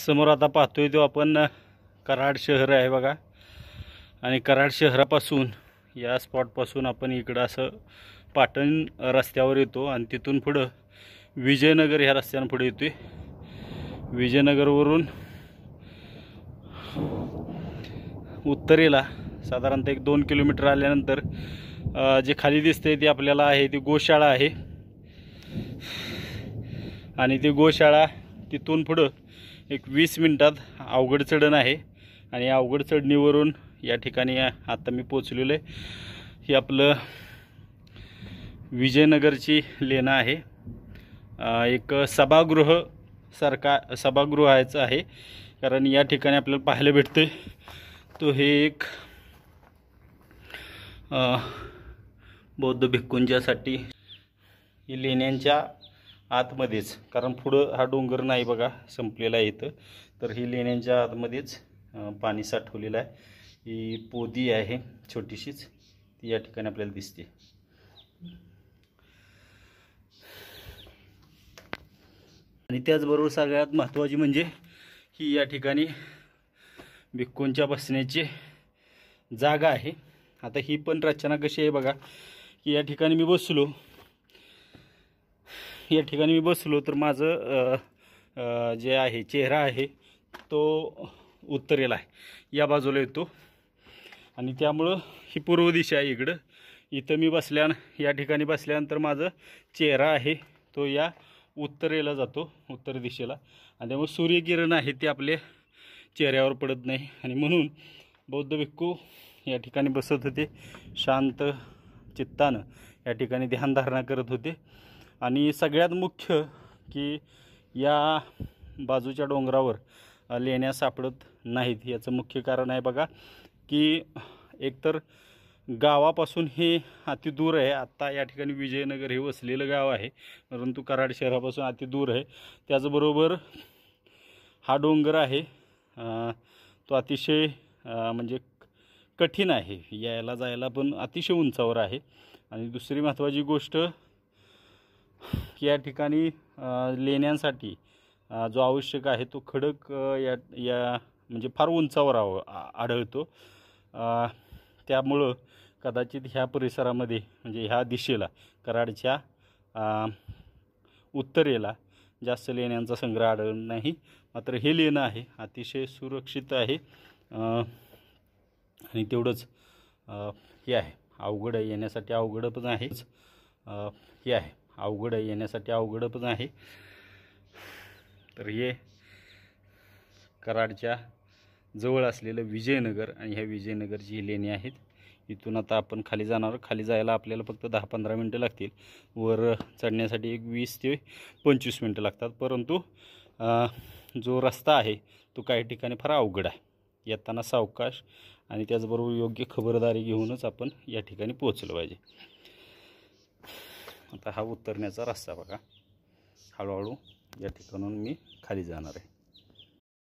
समोर आता पाहतोय तो आपण कराड शहर आहे बघा आणि कराड शहरापासून या स्पॉटपासून आपण इकडं असं पाटण रस्त्यावर येतो आणि तिथून पुढं विजयनगर ह्या रस्त्यानं पुढे येतोय विजयनगरवरून उत्तरेला साधारणतः एक दोन किलोमीटर आल्यानंतर जे खाली दिसते ती आपल्याला आहे ती गोशाळा आहे आणि ती गोशाळा तिथून पुढं एक वीस मिनटात अवघड चढण आहे आणि या अवघड चढणीवरून या ठिकाणी आत्ता मी पोचलेलो आहे ही आपलं विजयनगरची लेणं आहे एक सभागृह सरका आहे कारण या ठिकाणी आपल्याला पाहायला भेटते तो हे एक बौद्ध भिक्कुंच्यासाठी लेण्यांच्या आतमध्येच कारण पुढं हा डोंगर नाही बघा संपलेला आहे तर ही लेण्यांच्या आतमध्येच पाणी साठवलेलं आहे ही पोदी आहे छोटीशीच ती या ठिकाणी आपल्याला दिसते आणि त्याचबरोबर सगळ्यात महत्त्वाची म्हणजे ही या ठिकाणी भिक्कूंच्या बसण्याची जागा आहे आता ही पण रचना कशी आहे बघा की या ठिकाणी मी बसलो या ठिकाणी मी बसलो तर माझं जे आहे चेहरा आहे तो उत्तरेला आहे या बाजूला येतो आणि त्यामुळं ही पूर्व दिशा आहे इकडं इथं मी बसल्यान या ठिकाणी बसल्यानंतर माझं चेहरा आहे तो या उत्तरेला जातो उत्तर दिशेला आणि त्यामुळे सूर्यकिरण आहे ते आपल्या चेहऱ्यावर पडत नाही आणि म्हणून बौद्ध भिक्खू या ठिकाणी बसत होते शांत चित्तानं या ठिकाणी ध्यानधारणा करत होते आणि सगळ्यात मुख्य की या बाजूच्या डोंगरावर लेण्या सापडत नाहीत याचं मुख्य कारण आहे बघा की एकतर गावापासून हे अति दूर आहे आत्ता या ठिकाणी विजयनगर हे वसलेलं गाव आहे परंतु कराड शहरापासून अति दूर आहे त्याचबरोबर हा डोंगर आहे तो अतिशय म्हणजे कठीण आहे यायला जायला पण अतिशय उंचावर आहे आणि दुसरी महत्त्वाची गोष्ट की या ठिकाणी लेण्यांसाठी जो आवश्यक आहे तो खडक या या म्हणजे फार उंचावर आव आढळतो त्यामुळं कदाचित ह्या परिसरामध्ये म्हणजे ह्या दिशेला कराडच्या उत्तरेला जास्त लेण्यांचा संग्रह आढळ नाही मात्र हे लेणं आहे अतिशय सुरक्षित आहे आणि तेवढंच हे आहे अवघड येण्यासाठी अवघड पण आहेच हे आहे अवघड आहे येण्यासाठी अवघड पण आहे तर हे कराडच्या जवळ असलेलं विजयनगर आणि ह्या विजयनगरची ही लेणी आहेत इथून आता आपण खाली जाणार खाली जायला आपल्याला फक्त दहा पंधरा मिनटं लागतील वर चढण्यासाठी एक वीस ते पंचवीस मिनटं लागतात परंतु जो रस्ता आहे तो काही ठिकाणी फार अवघड आहे येताना सावकाश आणि त्याचबरोबर योग्य खबरदारी घेऊनच आपण या ठिकाणी पोहोचलं पाहिजे आता हा उतरण्याचा रस्ता बघा हळूहळू या ठिकाणून मी खाली जाणार आहे